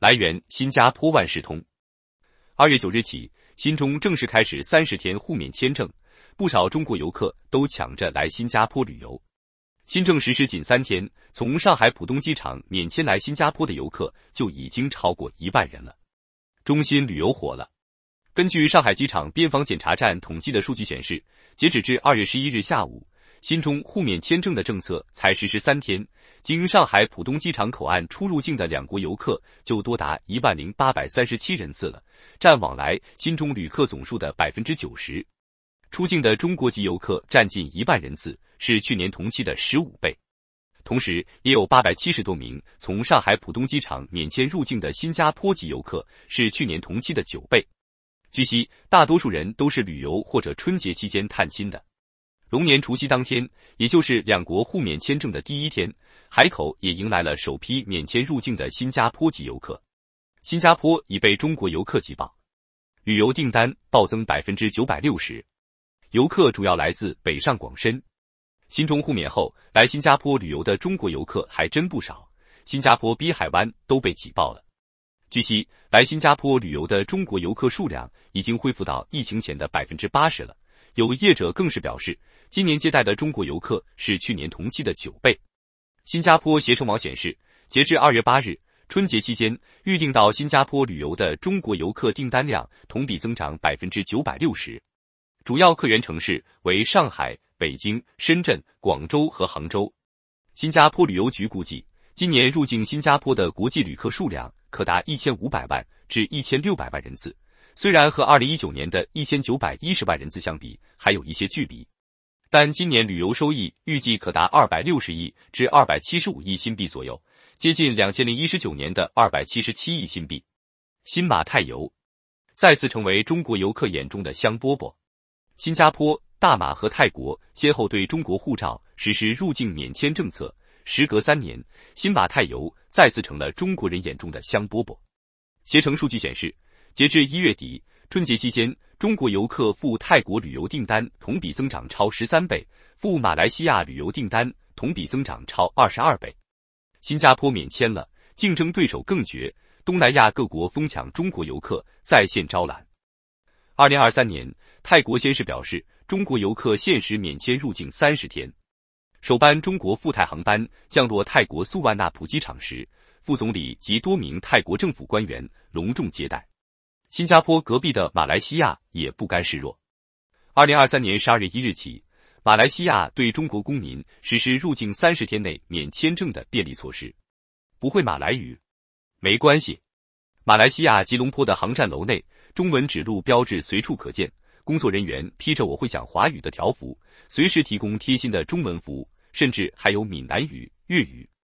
来源：新加坡《万事通》。二月九日起，新中正式开始三十天互免签证，不少中国游客都抢着来新加坡旅游。新政实施仅三天，从上海浦东机场免签来新加坡的游客就已经超过一万人了。中心旅游火了。根据上海机场边防检查站统计的数据显示，截止至二月十一日下午。新中互免签证的政策才实施三天，经上海浦东机场口岸出入境的两国游客就多达一万零八百三十七人次了，占往来新中旅客总数的百分之九十。出境的中国籍游客占近一万人次，是去年同期的十五倍。同时，也有八百七十多名从上海浦东机场免签入境的新加坡籍游客，是去年同期的九倍。据悉，大多数人都是旅游或者春节期间探亲的。龙年除夕当天，也就是两国互免签证的第一天，海口也迎来了首批免签入境的新加坡籍游客。新加坡已被中国游客挤爆，旅游订单暴增百分之九百六十，游客主要来自北上广深。新中互免后，来新加坡旅游的中国游客还真不少，新加坡滨海湾都被挤爆了。据悉，来新加坡旅游的中国游客数量已经恢复到疫情前的百分之八十了。有业者更是表示，今年接待的中国游客是去年同期的九倍。新加坡携程网显示，截至二月八日，春节期间预订到新加坡旅游的中国游客订单量同比增长百分之九百六十，主要客源城市为上海、北京、深圳、广州和杭州。新加坡旅游局估计，今年入境新加坡的国际旅客数量可达一千五百万。至一千六百万人次，虽然和二零一九年的一千九百一十万人次相比还有一些距离，但今年旅游收益预计可达二百六十亿至二百七十五亿新币左右，接近两千零一十九年的二百七十七亿新币。新马泰游再次成为中国游客眼中的香饽饽。新加坡、大马和泰国先后对中国护照实施入境免签政策，时隔三年，新马泰游再次成了中国人眼中的香饽饽。携程数据显示，截至一月底，春节期间，中国游客赴泰国旅游订单同比增长超十三倍，赴马来西亚旅游订单同比增长超二十二倍。新加坡免签了，竞争对手更绝，东南亚各国疯抢中国游客在线招揽。二零二三年，泰国先是表示中国游客限时免签入境三十天，首班中国赴泰航班降落泰国素万纳普机场时。副总理及多名泰国政府官员隆重接待。新加坡隔壁的马来西亚也不甘示弱。二零二三年十二月一日起，马来西亚对中国公民实施入境三十天内免签证的便利措施。不会马来语没关系。马来西亚吉隆坡的航站楼内，中文指路标志随处可见，工作人员披着“我会讲华语”的条幅，随时提供贴心的中文服务，甚至还有闽南语、粤语。